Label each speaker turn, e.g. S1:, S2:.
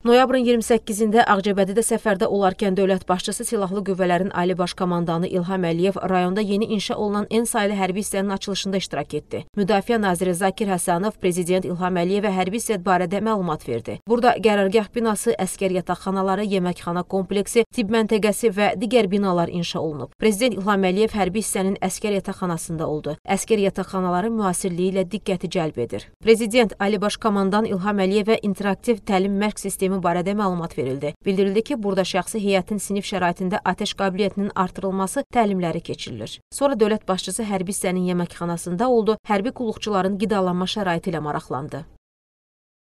S1: Noyabrın 28-də Ağcabədidə səfərdə olarkən dövlət başçısı Silahlı Qüvvələrin Ali Baş Komandanı İlham Əliyev rayonda yeni inşa olunan N saylı hərbi hissənin açılışında iştirak etdi. Müdafiə naziri Zakir Həsənov prezident İlham Əliyevə hərbi hissə barədə məlumat verdi. Burada qərargah binası, əskər yataqxanaları, yeməkxana kompleksi, tibb məntəqəsi və digər binalar inşa olunub. Prezident İlham Əliyev hərbi hissənin əskər yataqxanasında oldu. Əskər yataqxanaları müasirliyi ilə diqqəti cəlb edir. Prezident Ali Baş Komandan İlham Əliyevə interaktiv təlim mərk sistemi sistemi barədə məlumat verildi. Bildirildi ki, burada şəxsi heyətin sinif şəraitində atəş qabiliyyətinin artırılması təlimləri keçirilir. Sonra dövlət başçısı hərbi hissənin yeməkxanasında oldu, hərbi qulluqçuların qidalanma şəraiti ilə maraqlandı.